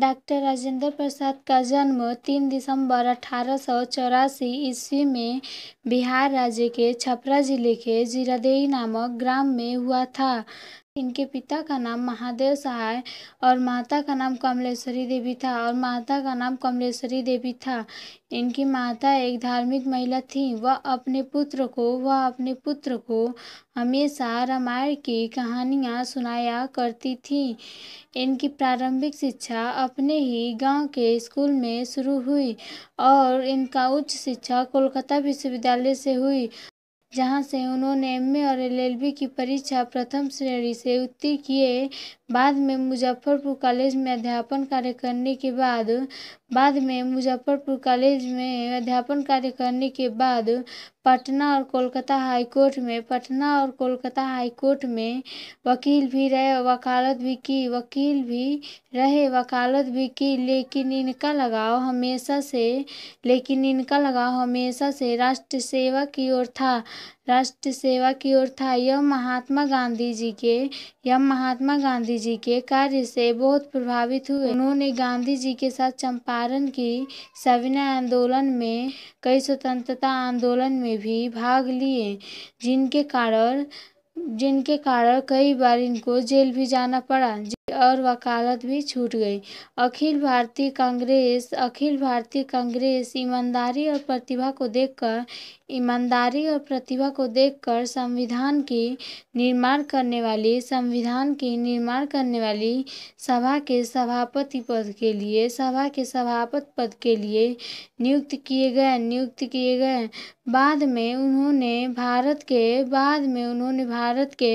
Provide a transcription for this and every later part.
doctor Rajendra प्रसाद का जन्म तीन दिसंबर अठारह सौ चौरासी ईस्वी में बिहार राज्य के छपरा जिले के जीरादेई नामक ग्राम में हुआ था इनके पिता का नाम महादेव सहाय और माता का नाम कमलेश्वरी देवी था और माता का नाम कमलेश्वरी देवी था इनकी माता एक धार्मिक महिला थी वह अपने पुत्र को वह अपने पुत्र को हमेशा रामायण की कहानियाँ सुनाया करती थी इनकी प्रारंभिक शिक्षा अपने ही गांव के स्कूल में शुरू हुई और इनका उच्च शिक्षा कोलकाता विश्वविद्यालय से हुई जहाँ से उन्होंने एम ए और एल एल बी की परीक्षा प्रथम श्रेणी से उत्तीर्ण किए बाद में मुजफ्फरपुर कॉलेज में अध्यापन कार्य करने के बाद बाद में मुजफ्फरपुर कॉलेज में अध्यापन कार्य करने के बाद पटना और कोलकाता हाईकोर्ट में पटना और कोलकाता हाईकोर्ट में वकील भी रहे वकालत भी की वकील भी रहे वकालत भी की लेकिन इनका लगाव हमेशा से लेकिन इनका लगाव हमेशा से राष्ट्र सेवा की ओर था राष्ट्र सेवा की ओर था यह महात्मा गांधी जी के यह महात्मा गांधी जी के कार्य से बहुत प्रभावित हुए उन्होंने गांधी जी के साथ चंपारण की सविनय आंदोलन में कई स्वतंत्रता आंदोलन में भी भाग लिए जिनके कारण जिनके कारण कई बार इनको जेल भी जाना पड़ा और वकालत भी छूट गई अखिल भारतीय कांग्रेस अखिल भारतीय कांग्रेस ईमानदारी और प्रतिभा को देखकर ईमानदारी और प्रतिभा को देखकर संविधान की निर्माण करने वाली संविधान की निर्माण करने वाली सभा के सभापति पद के लिए सभा के सभापति पद के लिए नियुक्त किए गए नियुक्त किए गए बाद में उन्होंने भारत के बाद में उन्होंने भारत के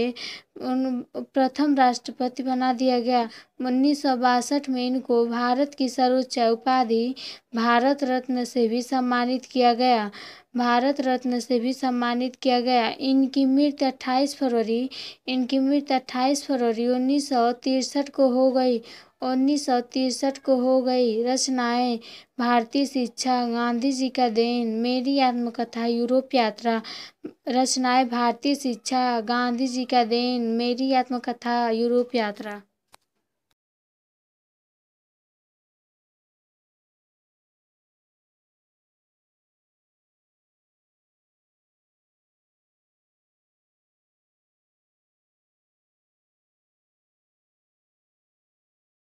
उन प्रथम राष्ट्रपति बना दिया गया उन्नीस सौ बासठ में इनको भारत की सर्वोच्च उपाधि भारत रत्न से भी सम्मानित किया गया भारत रत्न से भी सम्मानित किया गया इनकी मृत्यु अट्ठाईस फरवरी इनकी मृत्यु अट्ठाईस फरवरी उन्नीस सौ तिरसठ को हो गई उन्नीस सौ तिरसठ को हो गई रचनाएं भारतीय शिक्षा गांधी जी का देन मेरी आत्मकथा यूरोप यात्रा रचनाएं भारतीय शिक्षा गांधी जी का देन मेरी आत्मकथा यूरोप यात्रा